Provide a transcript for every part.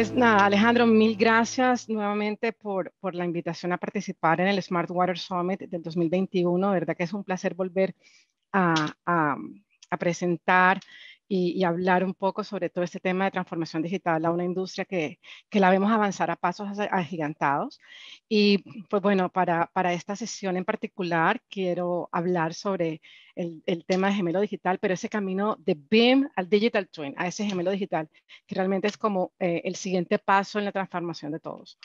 Pues nada, Alejandro, mil gracias nuevamente por, la invitación a participar en el Smart Water Summit del 2021. verdad que es un placer volver a presentar y, hablar un poco sobre todo este tema de transformación digital a una industria que, la vemos avanzar a pasos agigantados. Y pues bueno, para, para esta sesión en particular quiero hablar sobre el, tema de gemelo digital, pero ese camino de BIM al Digital Twin, a ese gemelo digital, que realmente es como eh, el siguiente paso en la transformación de todos.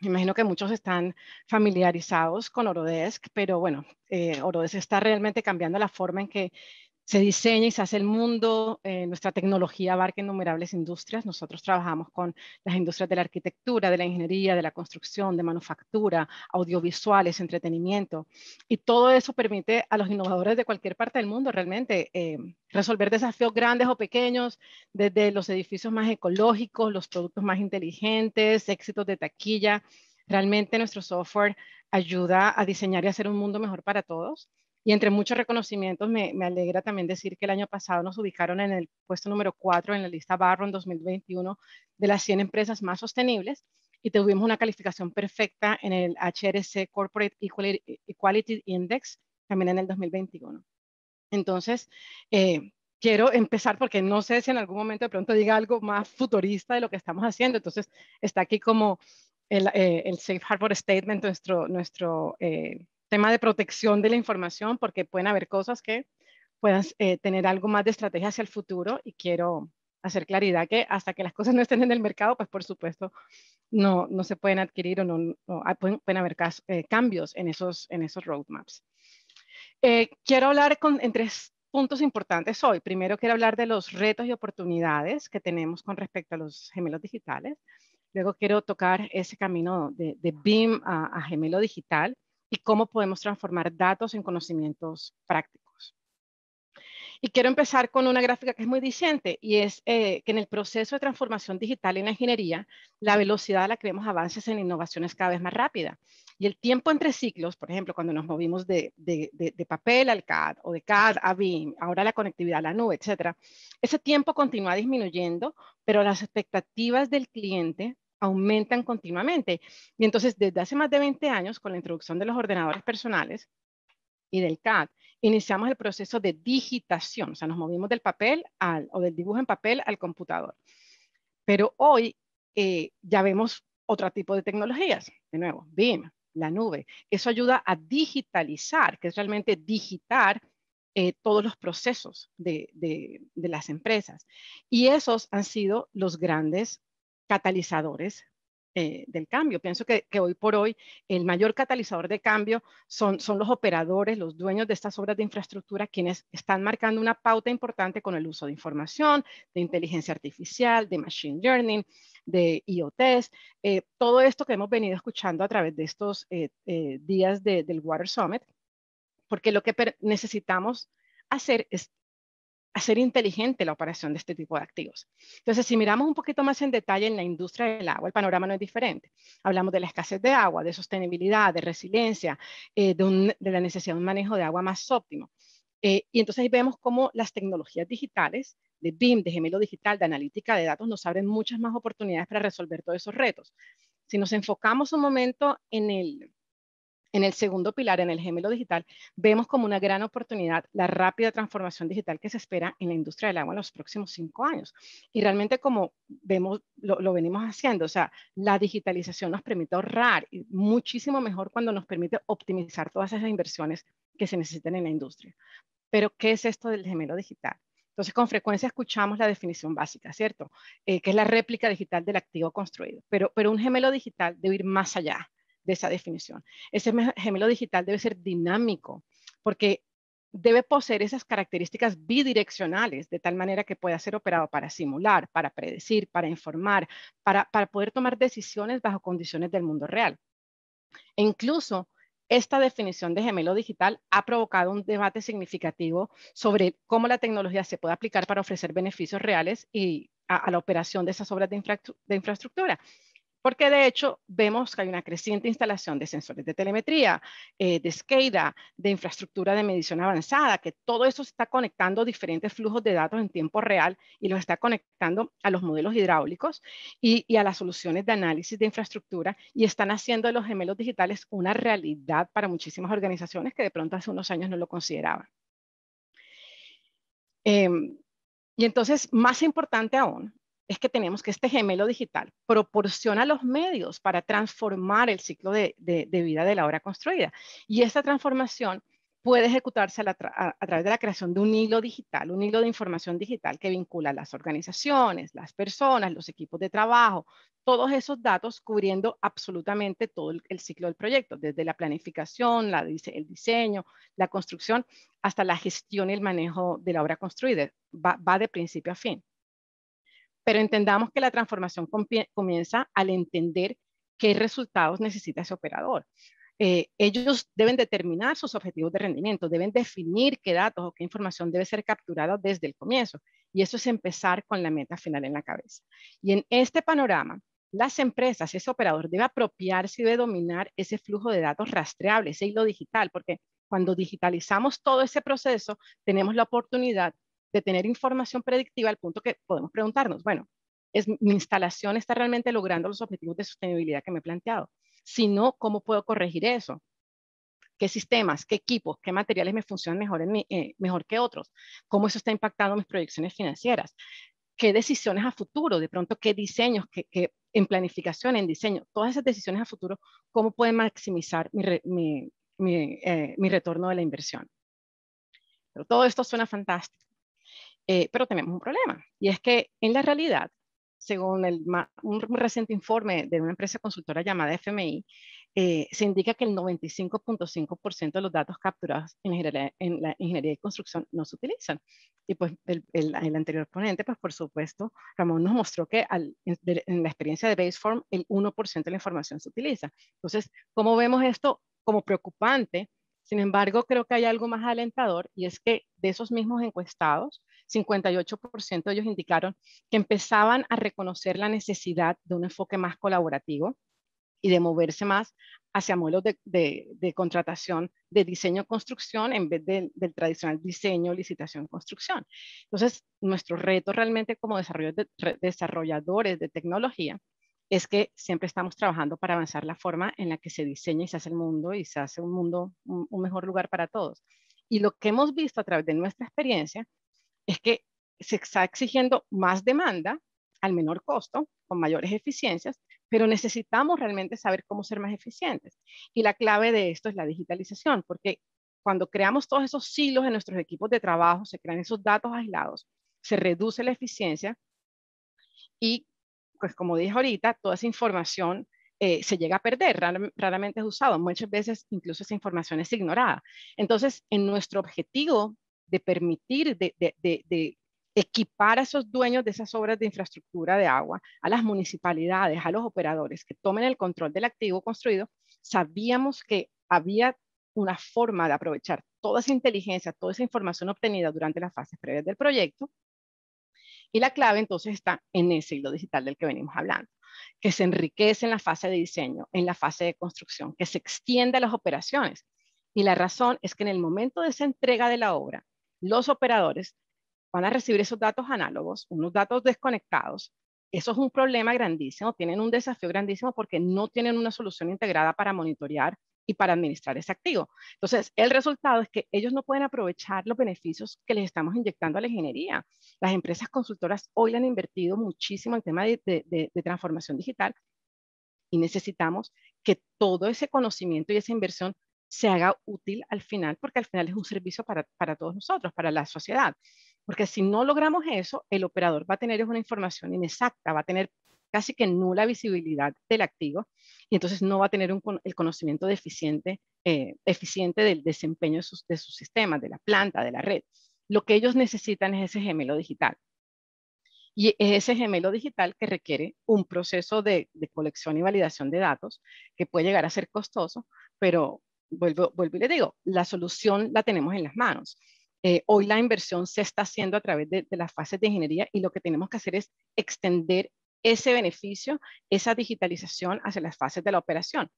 Me imagino que muchos están familiarizados con Orodesk, pero bueno, eh, Orodesk está realmente cambiando la forma en que se diseña y se hace el mundo. Eh, nuestra tecnología abarca innumerables industrias. Nosotros trabajamos con las industrias de la arquitectura, de la ingeniería, de la construcción, de manufactura, audiovisuales, entretenimiento. Y todo eso permite a los innovadores de cualquier parte del mundo realmente eh, resolver desafíos grandes o pequeños, desde los edificios más ecológicos, los productos más inteligentes, éxitos de taquilla. Realmente nuestro software ayuda a diseñar y hacer un mundo mejor para todos. Y entre muchos reconocimientos, me, alegra también decir que el año pasado nos ubicaron en el puesto número 4 en la lista Barron en 2021 de las 100 empresas más sostenibles y tuvimos una calificación perfecta en el HRC Corporate Equality Index también en el 2021. Entonces, eh, quiero empezar porque no sé si en algún momento de pronto diga algo más futurista de lo que estamos haciendo. Entonces, está aquí como el, eh, Safe Harbor Statement, nuestro, nuestro eh, tema de protección de la información, porque pueden haber cosas que puedan eh, tener algo más de estrategia hacia el futuro y quiero hacer claridad que hasta que las cosas no estén en el mercado, pues por supuesto no, no se pueden adquirir o no, ah, pueden, haber eh, cambios en esos, en esos roadmaps. Eh, quiero hablar con, en tres puntos importantes hoy. Primero quiero hablar de los retos y oportunidades que tenemos con respecto a los gemelos digitales. Luego quiero tocar ese camino de, de BIM a, a gemelo digital y cómo podemos transformar datos en conocimientos prácticos. Y quiero empezar con una gráfica que es muy diciente y es eh, que en el proceso de transformación digital en la ingeniería, la velocidad a la que vemos avances en innovación es cada vez más rápida. Y el tiempo entre ciclos, por ejemplo, cuando nos movimos de, de, de, de papel al CAD o de CAD a BIM, ahora la conectividad a la nube, etcétera, ese tiempo continúa disminuyendo, pero las expectativas del cliente aumentan continuamente. Y entonces, desde hace más de 20 años, con la introducción de los ordenadores personales y del CAD, iniciamos el proceso de digitación, o sea, nos movimos del papel o del dibujo en papel al computador. Pero hoy eh, ya vemos otro tipo de tecnologías, de nuevo, BIM, la nube. Eso ayuda a digitalizar, que es realmente digitar eh, todos los procesos de, de, las empresas. Y esos han sido los grandes catalizadores eh, del cambio. Pienso que, hoy por hoy el mayor catalizador de cambio son, son los operadores, los dueños de estas obras de infraestructura, quienes están marcando una pauta importante con el uso de información, de inteligencia artificial, de machine learning, de IoTs, eh, todo esto que hemos venido escuchando a través de estos eh, días del Water Summit, porque lo que necesitamos hacer es hacer inteligente la operación de este tipo de activos. Entonces, si miramos un poquito más en detalle en la industria del agua, el panorama no es diferente. Hablamos de la escasez de agua, de sostenibilidad, de resiliencia, eh, de, la necesidad de un manejo de agua más óptimo. Eh, y entonces ahí vemos cómo las tecnologías digitales, de BIM, de gemelo digital, de analítica de datos, nos abren muchas más oportunidades para resolver todos esos retos. Si nos enfocamos un momento en el, en el segundo pilar, en el gemelo digital, vemos como una gran oportunidad la rápida transformación digital que se espera en la industria del agua en los próximos cinco años. Y realmente como vemos, lo, venimos haciendo, o sea, la digitalización nos permite ahorrar muchísimo mejor cuando nos permite optimizar todas esas inversiones que se necesitan en la industria. Pero, ¿qué es esto del gemelo digital? Entonces, con frecuencia escuchamos la definición básica, ¿cierto? Eh, que es la réplica digital del activo construido. Pero, pero un gemelo digital debe ir más allá de esa definición. Ese gemelo digital debe ser dinámico porque debe poseer esas características bidireccionales de tal manera que pueda ser operado para simular, para predecir, para informar, para, poder tomar decisiones bajo condiciones del mundo real. E incluso esta definición de gemelo digital ha provocado un debate significativo sobre cómo la tecnología se puede aplicar para ofrecer beneficios reales y a, la operación de esas obras de infraestructura porque de hecho vemos que hay una creciente instalación de sensores de telemetría, eh, de SCADA, de infraestructura de medición avanzada, que todo eso está conectando diferentes flujos de datos en tiempo real y los está conectando a los modelos hidráulicos y, a las soluciones de análisis de infraestructura y están haciendo los gemelos digitales una realidad para muchísimas organizaciones que de pronto hace unos años no lo consideraban. Em, y entonces, más importante aún, es que tenemos que este gemelo digital proporciona los medios para transformar el ciclo de, vida de la obra construida. Y esta transformación puede ejecutarse a, través de la creación de un hilo digital, un hilo de información digital que vincula las organizaciones, las personas, los equipos de trabajo, todos esos datos cubriendo absolutamente todo el, ciclo del proyecto, desde la planificación, la, el diseño, la construcción, hasta la gestión y el manejo de la obra construida. va de principio a fin pero entendamos que la transformación comienza al entender qué resultados necesita ese operador. Eh, ellos deben determinar sus objetivos de rendimiento, deben definir qué datos o qué información debe ser capturada desde el comienzo. Y eso es empezar con la meta final en la cabeza. Y en este panorama, las empresas, ese operador debe apropiarse y debe dominar ese flujo de datos rastreable, ese hilo digital, porque cuando digitalizamos todo ese proceso, tenemos la oportunidad de tener información predictiva al punto que podemos preguntarnos, bueno, ¿es, ¿mi instalación está realmente logrando los objetivos de sostenibilidad que me he planteado? Si no, ¿cómo puedo corregir eso? ¿Qué sistemas, qué equipos, qué materiales me funcionan mejor, en eh, mejor que otros? ¿Cómo eso está impactando mis proyecciones financieras? ¿Qué decisiones a futuro? De pronto, ¿qué diseños, qué, en planificación, en diseño, todas esas decisiones a futuro, cómo pueden maximizar mi, eh, mi, retorno de la inversión. Pero todo esto suena fantástico, eh, pero tenemos un problema y es que en la realidad, según un reciente informe de una empresa consultora llamada FMI, eh, se indica que el 95.5% de los datos capturados en, la ingeniería y construcción no se utilizan. Y pues el, anterior ponente, pues por supuesto, Ramón nos mostró que en, en, la experiencia de Baseform el 1% de la información se utiliza. Entonces, ¿cómo vemos esto como preocupante? Sin embargo, creo que hay algo más alentador y es que de esos mismos encuestados, 58% de ellos indicaron que empezaban a reconocer la necesidad de un enfoque más colaborativo y de moverse más hacia modelos de, contratación de diseño-construcción en vez del tradicional diseño, licitación, construcción. Entonces, nuestro reto realmente como desarrolladores de tecnología es que siempre estamos trabajando para avanzar la forma en la que se diseña y se hace el mundo y se hace un mundo, un mejor lugar para todos. Y lo que hemos visto a través de nuestra experiencia es que se está exigiendo más demanda al menor costo, con mayores eficiencias, pero necesitamos realmente saber cómo ser más eficientes. Y la clave de esto es la digitalización, porque cuando creamos todos esos silos en nuestros equipos de trabajo, se crean esos datos aislados, se reduce la eficiencia y, pues como dije ahorita, toda esa información eh, se llega a perder, raramente es usado, muchas veces incluso esa información es ignorada. Entonces, en nuestro objetivo de permitir, de, equipar a esos dueños de esas obras de infraestructura de agua, a las municipalidades, a los operadores que tomen el control del activo construido, sabíamos que había una forma de aprovechar toda esa inteligencia, toda esa información obtenida durante las fases previas del proyecto. Y la clave entonces está en ese hilo digital del que venimos hablando, que se enriquece en la fase de diseño, en la fase de construcción, que se extiende a las operaciones. Y la razón es que en el momento de esa entrega de la obra, los operadores van a recibir esos datos análogos, unos datos desconectados. Eso es un problema grandísimo, tienen un desafío grandísimo porque no tienen una solución integrada para monitorear y para administrar ese activo. Entonces, el resultado es que ellos no pueden aprovechar los beneficios que les estamos inyectando a la ingeniería. Las empresas consultoras hoy han invertido muchísimo en tema de transformación digital y necesitamos que todo ese conocimiento y esa inversión se haga útil al final, porque al final es un servicio para, todos nosotros, para la sociedad. Porque si no logramos eso, el operador va a tener una información inexacta, va a tener casi que nula visibilidad del activo y entonces no va a tener el conocimiento deficiente, eh, eficiente del desempeño de sus, de sistemas, de la planta, de la red. Lo que ellos necesitan es ese gemelo digital. Y es ese gemelo digital que requiere un proceso de, de colección y validación de datos que puede llegar a ser costoso, pero vuelvo, y le digo, la solución la tenemos en las manos. Eh, hoy la inversión se está haciendo a través de, de las fases de ingeniería y lo que tenemos que hacer es extender ese beneficio, esa digitalización hacia las fases de la operación.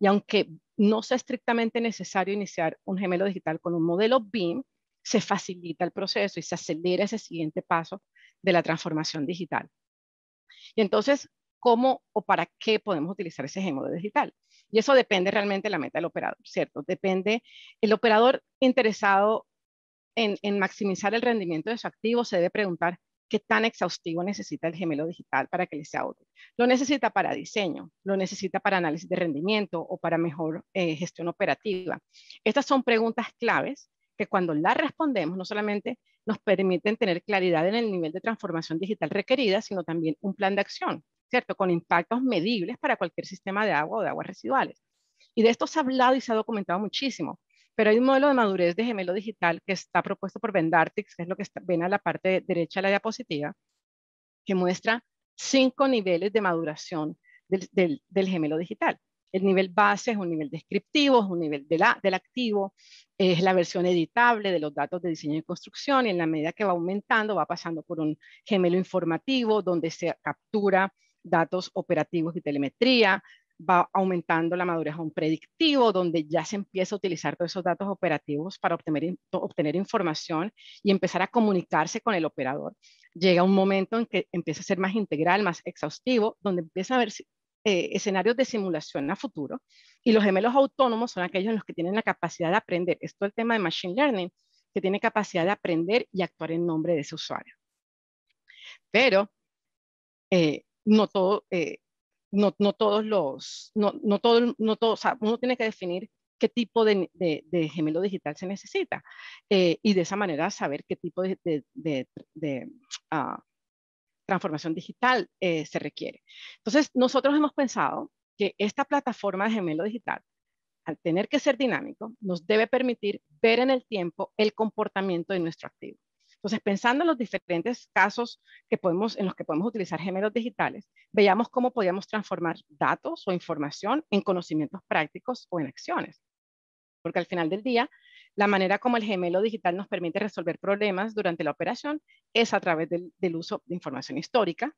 Y aunque no sea estrictamente necesario iniciar un gemelo digital con un modelo BIM, se facilita el proceso y se acelera ese siguiente paso de la transformación digital. Y entonces, ¿cómo o para qué podemos utilizar ese gemelo digital? Y eso depende realmente de la meta del operador, ¿cierto? Depende, el operador interesado en, maximizar el rendimiento de su activo se debe preguntar qué tan exhaustivo necesita el gemelo digital para que le sea útil. Lo necesita para diseño, lo necesita para análisis de rendimiento o para mejor eh, gestión operativa. Estas son preguntas claves que cuando las respondemos no solamente nos permiten tener claridad en el nivel de transformación digital requerida, sino también un plan de acción. ¿cierto? Con impactos medibles para cualquier sistema de agua o de aguas residuales. Y de esto se ha hablado y se ha documentado muchísimo, pero hay un modelo de madurez de gemelo digital que está propuesto por Vendartix, que es lo que ven a la parte derecha de la diapositiva, que muestra cinco niveles de maduración del, del, del gemelo digital. El nivel base es un nivel descriptivo, es un nivel de la, del activo, es la versión editable de los datos de diseño y construcción y en la medida que va aumentando va pasando por un gemelo informativo donde se captura datos operativos y telemetría, va aumentando la madurez a un predictivo, donde ya se empieza a utilizar todos esos datos operativos para obtener, obtener información y empezar a comunicarse con el operador. Llega un momento en que empieza a ser más integral, más exhaustivo, donde empieza a ver eh, escenarios de simulación a futuro. Y los gemelos autónomos son aquellos en los que tienen la capacidad de aprender. Esto es el tema de Machine Learning, que tiene capacidad de aprender y actuar en nombre de ese usuario. Pero eh, no todo, eh, no, todos los, no, no todo, uno tiene que definir qué tipo de, gemelo digital se necesita eh, y de esa manera saber qué tipo de, de ah, transformación digital eh, se requiere. Entonces, nosotros hemos pensado que esta plataforma de gemelo digital, al tener que ser dinámico, nos debe permitir ver en el tiempo el comportamiento de nuestro activo. Entonces, pensando en los diferentes casos que podemos, en los que podemos utilizar gemelos digitales, veamos cómo podíamos transformar datos o información en conocimientos prácticos o en acciones. Porque al final del día, la manera como el gemelo digital nos permite resolver problemas durante la operación es a través del, uso de información histórica,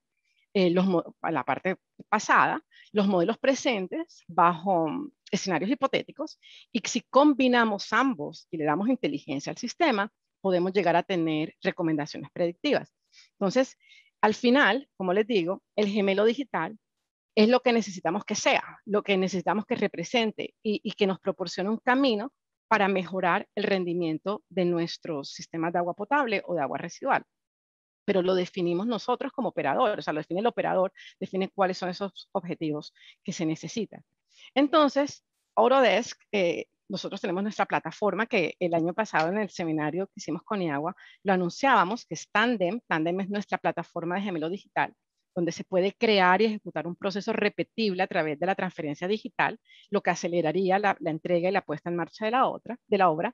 eh, la parte pasada, los modelos presentes bajo mm, escenarios hipotéticos, y si combinamos ambos y le damos inteligencia al sistema, podemos llegar a tener recomendaciones predictivas. Entonces, al final, como les digo, el gemelo digital es lo que necesitamos que sea, lo que necesitamos que represente y, que nos proporcione un camino para mejorar el rendimiento de nuestros sistemas de agua potable o de agua residual. Pero lo definimos nosotros como operadores, o sea, lo define el operador, define cuáles son esos objetivos que se necesitan. Entonces, Orodesk eh, nosotros tenemos nuestra plataforma que el año pasado en el seminario que hicimos con IAGUA lo anunciábamos, que es Tandem. Tandem es nuestra plataforma de gemelo digital, donde se puede crear y ejecutar un proceso repetible a través de la transferencia digital, lo que aceleraría la, entrega y la puesta en marcha de la, otra, de la obra.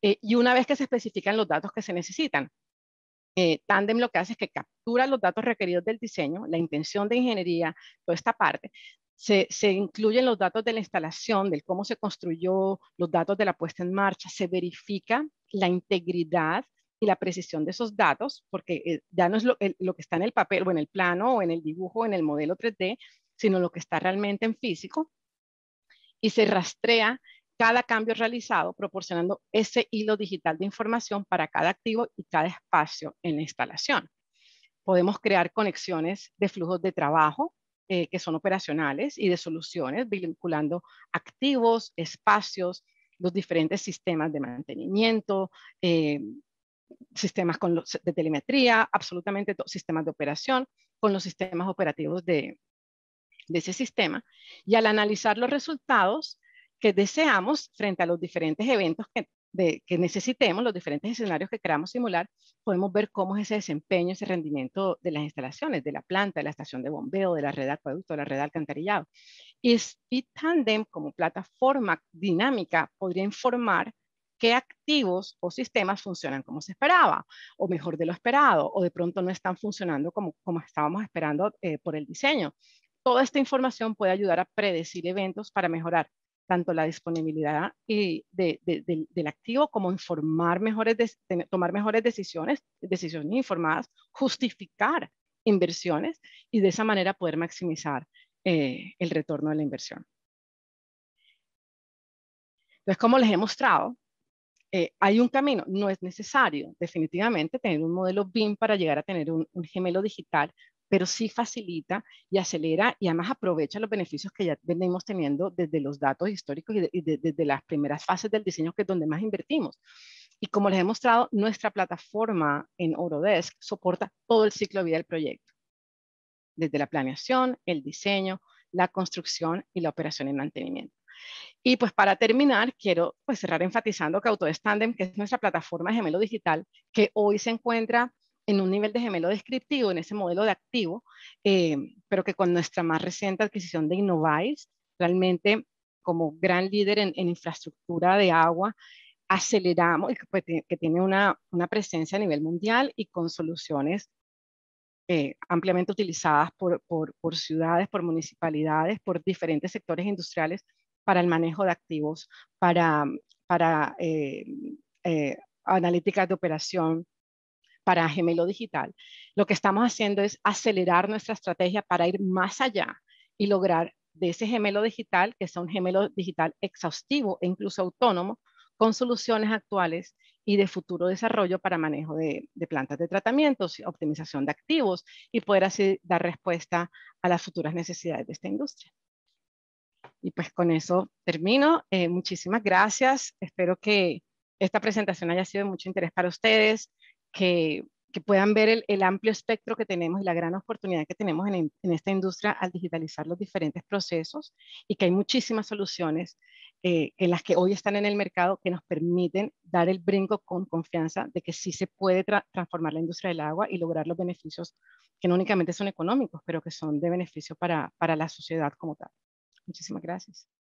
Eh, y una vez que se especifican los datos que se necesitan, eh, Tandem lo que hace es que captura los datos requeridos del diseño, la intención de ingeniería, toda esta parte, se, incluyen los datos de la instalación, del cómo se construyó, los datos de la puesta en marcha, se verifica la integridad y la precisión de esos datos, porque eh, ya no es lo, lo que está en el papel o en el plano o en el dibujo o en el modelo 3D, sino lo que está realmente en físico. Y se rastrea cada cambio realizado proporcionando ese hilo digital de información para cada activo y cada espacio en la instalación. Podemos crear conexiones de flujos de trabajo eh, que son operacionales y de soluciones, vinculando activos, espacios, los diferentes sistemas de mantenimiento, eh, sistemas con de telemetría, absolutamente todos sistemas de operación, con los sistemas operativos de ese sistema. Y al analizar los resultados que deseamos frente a los diferentes eventos que de, que necesitemos, los diferentes escenarios que queramos simular, podemos ver cómo es ese desempeño, ese rendimiento de las instalaciones, de la planta, de la estación de bombeo, de la red de acueducto, de la red de alcantarillado. Y Speed Tandem como plataforma dinámica podría informar qué activos o sistemas funcionan como se esperaba, o mejor de lo esperado, o de pronto no están funcionando como, como estábamos esperando eh, por el diseño. Toda esta información puede ayudar a predecir eventos para mejorar tanto la disponibilidad y de, del activo como informar mejores tomar mejores decisiones, decisiones informadas, justificar inversiones y de esa manera poder maximizar eh, el retorno de la inversión. Entonces, como les he mostrado, eh, hay un camino, no es necesario definitivamente tener un modelo BIM para llegar a tener un, un gemelo digital, pero sí facilita y acelera y además aprovecha los beneficios que ya venimos teniendo desde los datos históricos y, desde las primeras fases del diseño, que es donde más invertimos. Y como les he mostrado, nuestra plataforma en Orodesk soporta todo el ciclo de vida del proyecto, desde la planeación, el diseño, la construcción y la operación y mantenimiento. Y pues para terminar, quiero pues, cerrar enfatizando que Autodesk que es nuestra plataforma gemelo digital, que hoy se encuentra en un nivel de gemelo descriptivo, en ese modelo de activo, eh, pero que con nuestra más reciente adquisición de Innovice, realmente como gran líder en, infraestructura de agua, aceleramos, y que pues, tiene una, presencia a nivel mundial y con soluciones eh, ampliamente utilizadas por, ciudades, por municipalidades, por diferentes sectores industriales para el manejo de activos, para, para eh, analíticas de operación, para Gemelo Digital, lo que estamos haciendo es acelerar nuestra estrategia para ir más allá y lograr de ese gemelo digital, que sea un gemelo digital exhaustivo e incluso autónomo, con soluciones actuales y de futuro desarrollo para manejo de, plantas de tratamientos, optimización de activos y poder así dar respuesta a las futuras necesidades de esta industria. Y pues con eso termino. Eh, muchísimas gracias. Espero que esta presentación haya sido de mucho interés para ustedes, que, puedan ver el, amplio espectro que tenemos y la gran oportunidad que tenemos en, esta industria al digitalizar los diferentes procesos y que hay muchísimas soluciones eh, en las que hoy están en el mercado que nos permiten dar el brinco con confianza de que sí se puede transformar la industria del agua y lograr los beneficios que no únicamente son económicos, pero que son de beneficio para, para la sociedad como tal. Muchísimas gracias.